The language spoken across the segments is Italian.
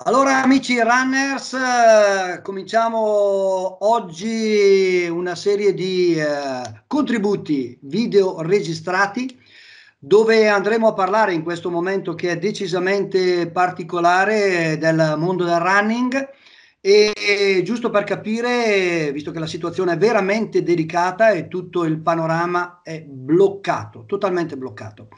Allora amici runners, eh, cominciamo oggi una serie di eh, contributi video registrati dove andremo a parlare in questo momento che è decisamente particolare del mondo del running e, e giusto per capire, visto che la situazione è veramente delicata e tutto il panorama è bloccato, totalmente bloccato.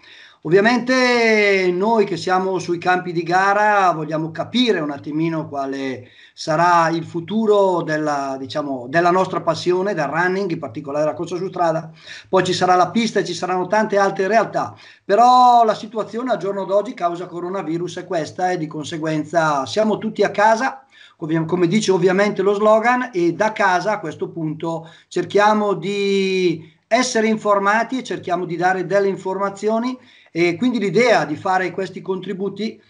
Ovviamente noi che siamo sui campi di gara vogliamo capire un attimino quale sarà il futuro della, diciamo, della nostra passione, del running, in particolare della corsa su strada. Poi ci sarà la pista e ci saranno tante altre realtà, però la situazione al giorno d'oggi causa coronavirus è questa e di conseguenza siamo tutti a casa come dice ovviamente lo slogan, e da casa a questo punto cerchiamo di essere informati e cerchiamo di dare delle informazioni e quindi l'idea di fare questi contributi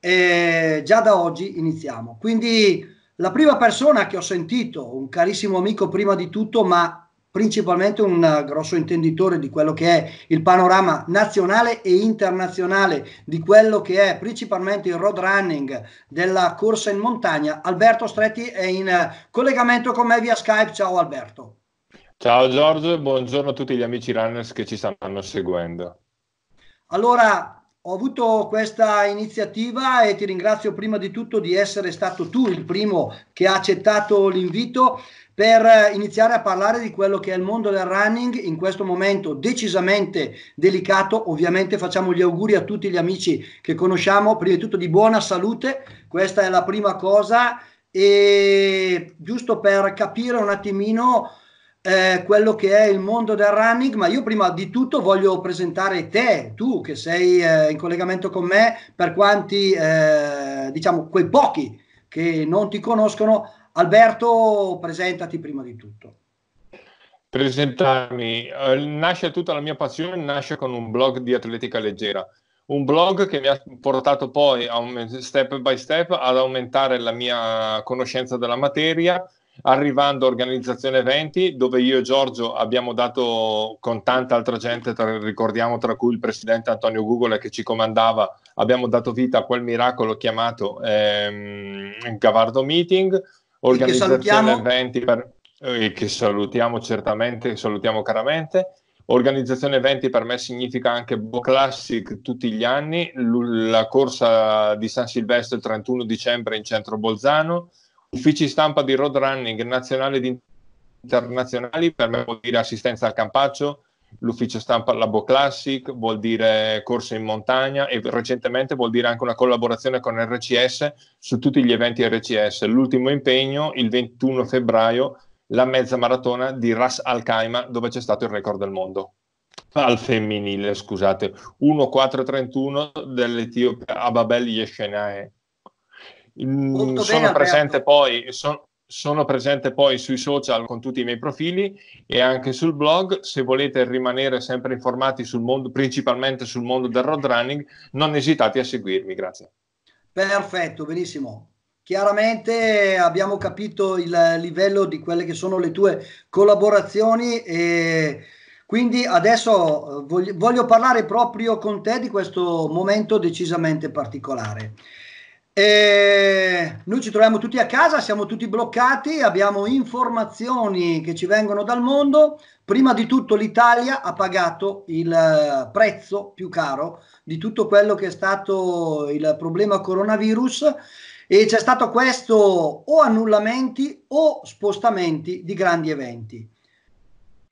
eh, già da oggi iniziamo. Quindi la prima persona che ho sentito, un carissimo amico prima di tutto, ma principalmente un grosso intenditore di quello che è il panorama nazionale e internazionale, di quello che è principalmente il road running della corsa in montagna, Alberto Stretti è in collegamento con me via Skype. Ciao Alberto. Ciao Giorgio, buongiorno a tutti gli amici runners che ci stanno seguendo. Allora, ho avuto questa iniziativa e ti ringrazio prima di tutto di essere stato tu il primo che ha accettato l'invito per eh, iniziare a parlare di quello che è il mondo del running in questo momento decisamente delicato. Ovviamente facciamo gli auguri a tutti gli amici che conosciamo, prima di tutto di buona salute, questa è la prima cosa e giusto per capire un attimino eh, quello che è il mondo del running, ma io prima di tutto voglio presentare te, tu che sei eh, in collegamento con me, per quanti, eh, diciamo, quei pochi che non ti conoscono. Alberto, presentati prima di tutto. Presentarmi. Eh, nasce tutta la mia passione, nasce con un blog di atletica leggera un blog che mi ha portato poi step by step ad aumentare la mia conoscenza della materia arrivando a organizzazione eventi dove io e Giorgio abbiamo dato con tanta altra gente, tra, ricordiamo tra cui il presidente Antonio Gugole che ci comandava, abbiamo dato vita a quel miracolo chiamato ehm, Gavardo Meeting, organizzazione eventi per, eh, che salutiamo certamente, salutiamo caramente. Organizzazione eventi per me significa anche Bo Classic tutti gli anni, l- la corsa di San Silvestro il 31 dicembre in centro Bolzano, uffici stampa di road running nazionale ed internazionali, per me vuol dire assistenza al campaccio, l'ufficio stampa Labo Classic, vuol dire corse in montagna e recentemente vuol dire anche una collaborazione con RCS su tutti gli eventi RCS. L'ultimo impegno, il 21 febbraio, la mezza maratona di Ras Al Khaimah, dove c'è stato il record del mondo. Al femminile, scusate, 1.431 dell'Etiopia Ababel Yeshenae. Molto mm, sono presente, poi, son, sono presente poi sui social con tutti i miei profili e anche sul blog. Se volete rimanere sempre informati sul mondo, principalmente sul mondo del road running, non esitate a seguirmi. Grazie. Perfetto, benissimo. Chiaramente abbiamo capito il livello di quelle che sono le tue collaborazioni e quindi adesso eh, voglio, voglio parlare proprio con te di questo momento decisamente particolare. E noi ci troviamo tutti a casa, siamo tutti bloccati, abbiamo informazioni che ci vengono dal mondo. Prima di tutto l'Italia ha pagato il eh, prezzo più caro di tutto quello che è stato il problema coronavirus e c'è stato questo o annullamenti o spostamenti di grandi eventi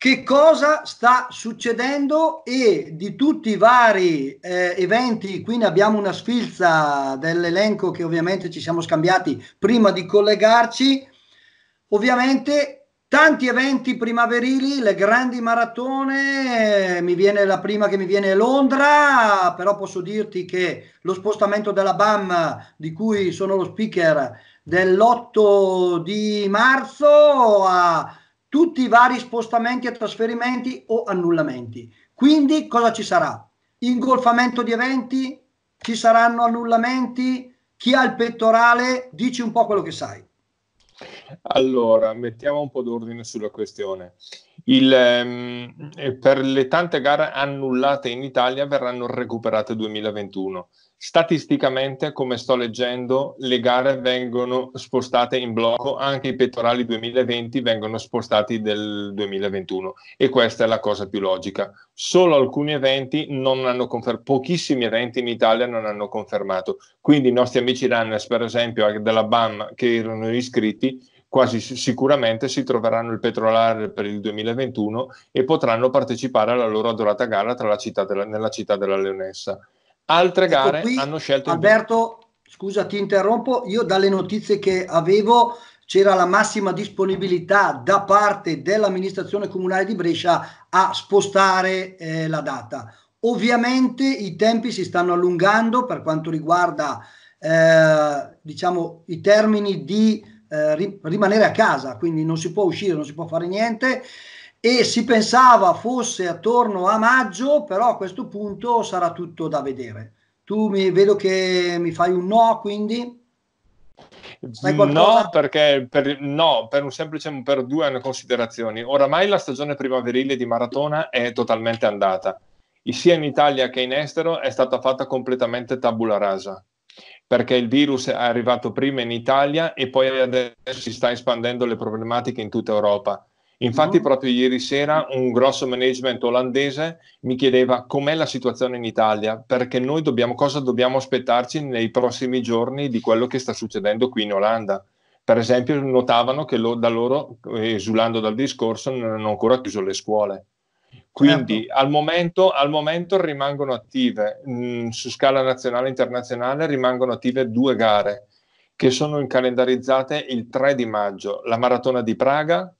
che cosa sta succedendo e di tutti i vari eh, eventi, qui ne abbiamo una sfilza dell'elenco che ovviamente ci siamo scambiati prima di collegarci, ovviamente tanti eventi primaverili, le grandi maratone, eh, mi viene la prima che mi viene Londra, però posso dirti che lo spostamento della BAM di cui sono lo speaker dell'8 di marzo a tutti i vari spostamenti e trasferimenti o annullamenti. Quindi cosa ci sarà? Ingolfamento di eventi? Ci saranno annullamenti? Chi ha il pettorale? Dici un po' quello che sai. Allora, mettiamo un po' d'ordine sulla questione. Il, ehm, per le tante gare annullate in Italia verranno recuperate 2021. Statisticamente, come sto leggendo, le gare vengono spostate in blocco, anche i pettorali 2020 vengono spostati del 2021 e questa è la cosa più logica. Solo alcuni eventi non hanno confermato, pochissimi eventi in Italia non hanno confermato, quindi i nostri amici runners, per esempio, della BAM che erano iscritti, quasi sicuramente si troveranno il petrolare per il 2021 e potranno partecipare alla loro adorata gara città della, nella città della Leonessa. Altre ecco gare qui, hanno scelto Alberto, scusa ti interrompo, io dalle notizie che avevo c'era la massima disponibilità da parte dell'amministrazione comunale di Brescia a spostare eh, la data. Ovviamente i tempi si stanno allungando per quanto riguarda eh, diciamo, i termini di eh, rimanere a casa, quindi non si può uscire, non si può fare niente e si pensava fosse attorno a maggio, però a questo punto sarà tutto da vedere. Tu mi, vedo che mi fai un no, quindi... No perché, per, no, per, un semplice per due considerazioni. Oramai la stagione primaverile di maratona è totalmente andata. sia in Italia che in estero è stata fatta completamente tabula rasa perché il virus è arrivato prima in Italia e poi adesso si sta espandendo le problematiche in tutta Europa. Infatti mm-hmm. proprio ieri sera un grosso management olandese mi chiedeva com'è la situazione in Italia, perché noi dobbiamo, cosa dobbiamo aspettarci nei prossimi giorni di quello che sta succedendo qui in Olanda. Per esempio notavano che lo, da loro, eh, esulando dal discorso, non hanno ancora chiuso le scuole. Quindi certo. al, momento, al, momento, rimangono attive, mh, mm, su scala nazionale e internazionale rimangono attive due gare che sono calendarizzate il 3 di maggio, la maratona di Praga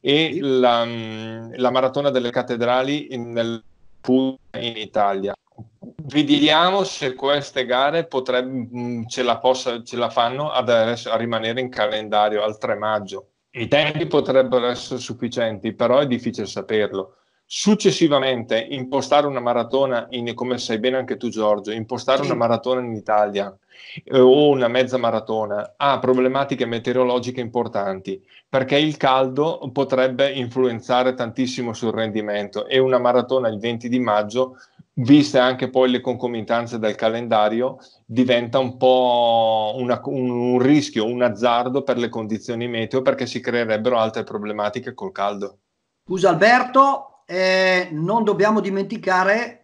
e la, mm, la maratona delle cattedrali in, nel, in Italia. Vediamo se queste gare potrebbe, mm, ce, la possa, ce la fanno ad adesso, a rimanere in calendario al 3 maggio. I tempi potrebbero essere sufficienti, però è difficile saperlo. Successivamente impostare una maratona, in, come sai bene anche tu Giorgio, impostare sì. una maratona in Italia eh, o una mezza maratona ha problematiche meteorologiche importanti perché il caldo potrebbe influenzare tantissimo sul rendimento e una maratona il 20 di maggio viste anche poi le concomitanze del calendario, diventa un po' una, un, un, rischio, un azzardo per le condizioni meteo perché si creerebbero altre problematiche col caldo. Scusa Alberto, eh, non dobbiamo dimenticare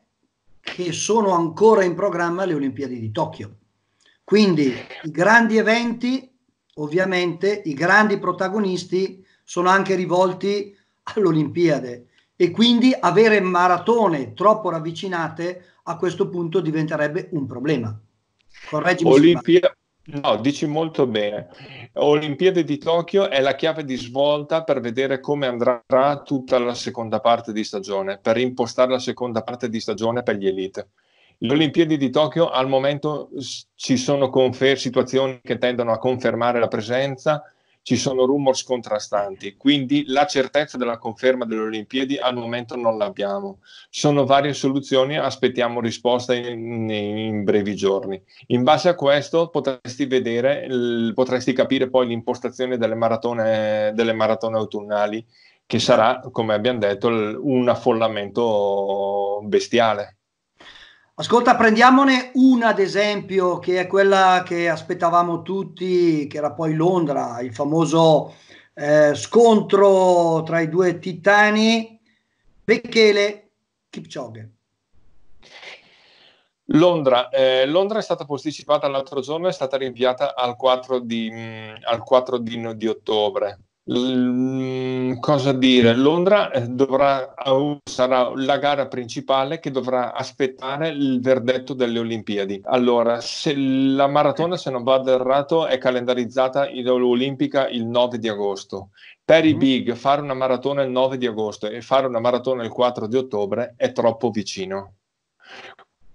che sono ancora in programma le Olimpiadi di Tokyo. Quindi i grandi eventi, ovviamente, i grandi protagonisti sono anche rivolti all'Olimpiade e quindi avere maratone troppo ravvicinate a questo punto diventerebbe un problema. Correggimi. Olimpia- No, dici molto bene. Olimpiadi di Tokyo è la chiave di svolta per vedere come andrà tutta la seconda parte di stagione, per impostare la seconda parte di stagione per gli elite. Le Olimpiadi di Tokyo al momento ci sono confer- situazioni che tendono a confermare la presenza ci sono rumors contrastanti, quindi la certezza della conferma delle Olimpiadi al momento non l'abbiamo. Ci sono varie soluzioni, aspettiamo risposta in, in brevi giorni. In base a questo potresti, vedere, il, potresti capire poi l'impostazione delle maratone, delle maratone autunnali, che sarà, come abbiamo detto, l, un affollamento bestiale. Ascolta, prendiamone una ad esempio, che è quella che aspettavamo tutti, che era poi Londra, il famoso eh, scontro tra i due titani, Bekele Kipchoge. Londra. Eh, Londra, è stata posticipata l'altro giorno, è stata rinviata al 4 di, mm, al 4 di, di ottobre. Mm, cosa dire? Londra eh, dovrà, sarà la gara principale che dovrà aspettare il verdetto delle Olimpiadi. Allora, se la maratona, se non vado errato, è calendarizzata olimpica il 9 di agosto. Per i mm-hmm. big, fare una maratona il 9 di agosto e fare una maratona il 4 di ottobre è troppo vicino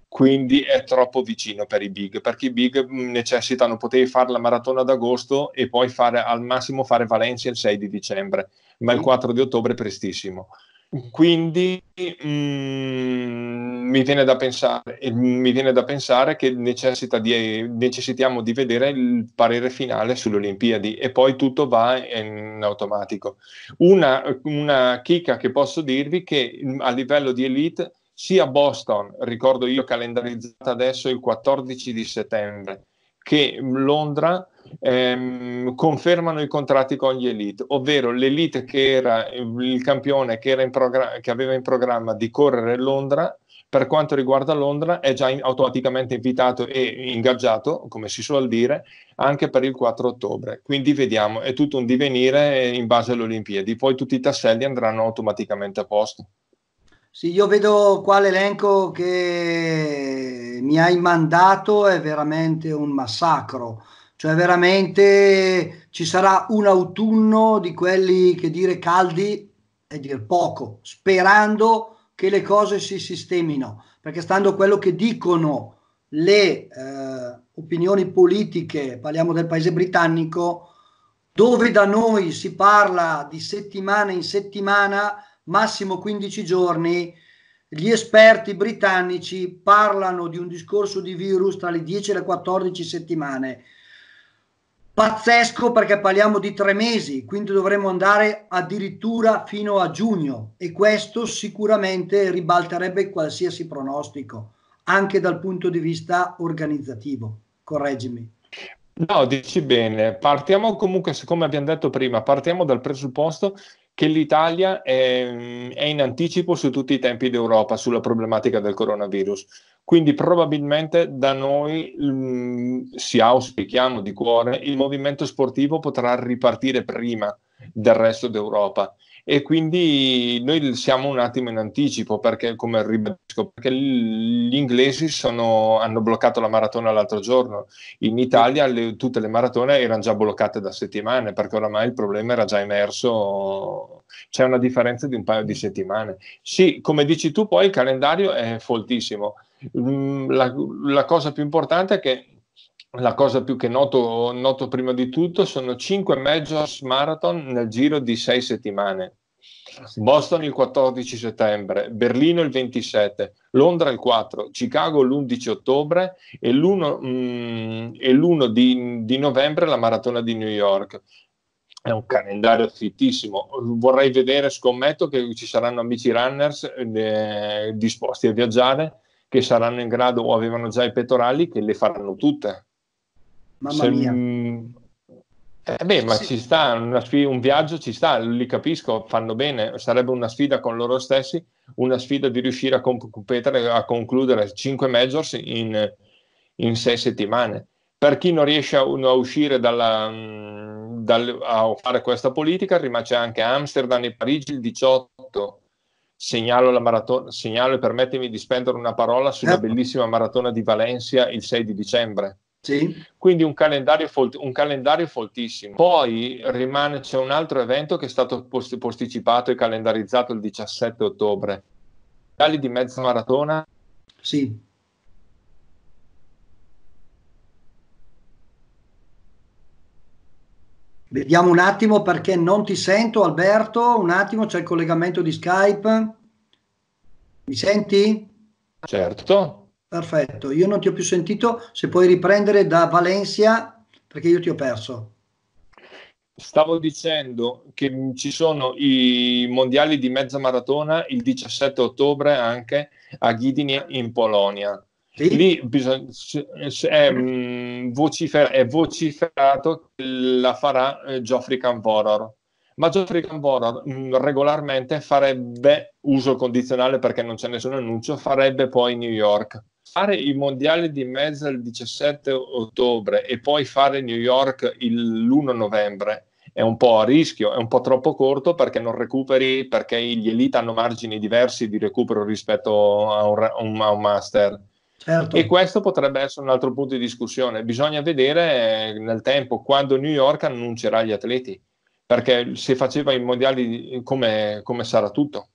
quindi è troppo vicino per i big, perché i big mm, necessitano, potevi fare la maratona d'agosto e poi fare, al massimo fare Valencia il 6 di dicembre, ma il 4 di ottobre è prestissimo. Mm. Quindi mh, mm, mi, viene da pensare, mi viene da pensare che di, necessitiamo di vedere il parere finale sulle Olimpiadi e poi tutto va in automatico. Una, una chicca che posso dirvi che a livello di elite sia Boston, ricordo io calendarizzata adesso il 14 di settembre, che Londra ehm, confermano i contratti con gli elite, ovvero l'elite che era il campione che, era progr- che aveva in programma di correre Londra, per quanto riguarda Londra è già in- automaticamente invitato e ingaggiato, come si suol dire, anche per il 4 ottobre. Quindi vediamo, è tutto un divenire eh, in base alle Olimpiadi, poi tutti i tasselli andranno automaticamente a posto. Sì, io vedo qua l'elenco che mi hai mandato è veramente un massacro, cioè veramente ci sarà un autunno di quelli che dire caldi è dir poco, sperando che le cose si sistemino, perché stando a quello che dicono le eh, opinioni politiche, parliamo del paese britannico, dove da noi si parla di settimana in settimana, massimo 15 giorni, gli esperti britannici parlano di un discorso di virus tra le 10 e le 14 settimane. Pazzesco perché parliamo di tre mesi, quindi dovremmo andare addirittura fino a giugno e questo sicuramente ribalterebbe qualsiasi pronostico, anche dal punto di vista organizzativo. Correggimi. No, dici bene. Partiamo comunque, siccome abbiamo detto prima, partiamo dal presupposto che l'Italia è, è, in anticipo su tutti i tempi d'Europa sulla problematica del coronavirus. Quindi probabilmente da noi mm, si auspichiamo di cuore il movimento sportivo potrà ripartire prima del resto d'Europa e quindi noi siamo un attimo in anticipo perché, come ribadisco, perché gli inglesi sono, hanno bloccato la maratona l'altro giorno, in Italia le, tutte le maratone erano già bloccate da settimane perché oramai il problema era già emerso, c'è una differenza di un paio di settimane. Sì, come dici tu poi il calendario è foltissimo. Mm, la, la cosa più importante è che la cosa più che noto, noto, prima di tutto sono 5 majors marathon nel giro di 6 settimane. Boston il 14 settembre, Berlino il 27, Londra il 4, Chicago l'11 ottobre e l'1, mm, e l'1 di, di novembre la maratona di New York è un calendario fittissimo. Vorrei vedere, scommetto, che ci saranno amici runners eh, disposti a viaggiare, che saranno in grado o avevano già i pettorali, che le faranno tutte. Mamma Se, mia. Eh beh, ma sì. ci sta, sfida, un viaggio ci sta, li capisco, fanno bene, sarebbe una sfida con loro stessi, una sfida di riuscire a competere, a concludere 5 majors in, in 6 settimane. Per chi non riesce a, a uscire dalla, dal, a fare questa politica, rimane anche Amsterdam e Parigi il 18. Segnalo la maratona, segnalo e permettimi di spendere una parola sulla eh. bellissima maratona di Valencia il 6 di dicembre. Sì. Quindi un calendario, folt- un calendario, foltissimo. Poi rimane, c'è un altro evento che è stato post- posticipato e calendarizzato il 17 ottobre. Mondiali di mezza maratona. Sì. Vediamo un attimo perché non ti sento Alberto, un attimo c'è il collegamento di Skype. Mi senti? Certo. Perfetto, io non ti ho più sentito, se puoi riprendere da Valencia perché io ti ho perso. Stavo dicendo che ci sono i mondiali di mezza maratona il 17 ottobre anche a Gdynia in Polonia. Sì? Lì bisogna, è, mm, vocifer- è vociferato che la farà eh, Geoffrey Camvoror ma Geoffrey Canvora mm, regolarmente farebbe uso condizionale perché non c'è nessun annuncio, farebbe poi New York. Fare i mondiali di mezza il 17 ottobre e poi fare New York l'1 novembre è un po' a rischio, è un po' troppo corto perché non recuperi, perché gli elite hanno margini diversi di recupero rispetto a un, a un, a un master. Certo. E questo potrebbe essere un altro punto di discussione. Bisogna vedere eh, nel tempo quando New York annuncerà gli atleti perché se faceva i mondiali come, come sarà tutto.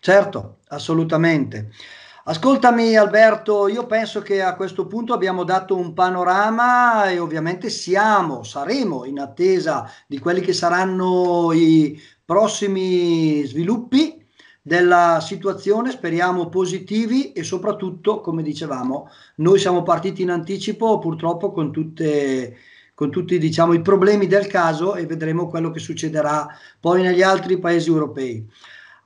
Certo, assolutamente. Ascoltami Alberto, io penso che a questo punto abbiamo dato un panorama e ovviamente siamo, saremo in attesa di quelli che saranno i prossimi sviluppi della situazione, speriamo positivi e soprattutto, come dicevamo, noi siamo partiti in anticipo purtroppo con tutte con tutti diciamo, i problemi del caso e vedremo quello che succederà poi negli altri paesi europei.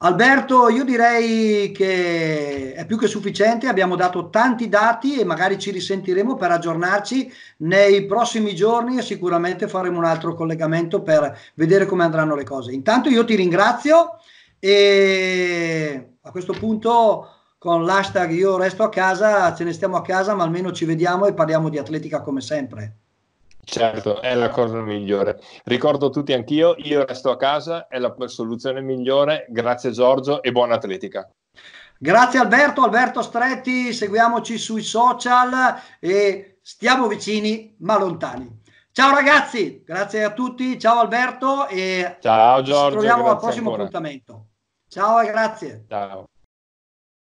Alberto, io direi che è più che sufficiente, abbiamo dato tanti dati e magari ci risentiremo per aggiornarci nei prossimi giorni e sicuramente faremo un altro collegamento per vedere come andranno le cose. Intanto io ti ringrazio e a questo punto con l'hashtag io resto a casa, ce ne stiamo a casa, ma almeno ci vediamo e parliamo di atletica come sempre. Certo, è la cosa migliore. Ricordo tutti anch'io, io resto a casa, è la soluzione migliore. Grazie Giorgio e buona atletica. Grazie Alberto, Alberto Stretti, seguiamoci sui social e stiamo vicini ma lontani. Ciao ragazzi, grazie a tutti, ciao Alberto e ciao Giorgio, ci troviamo al prossimo ancora. appuntamento. Ciao e grazie. Ciao.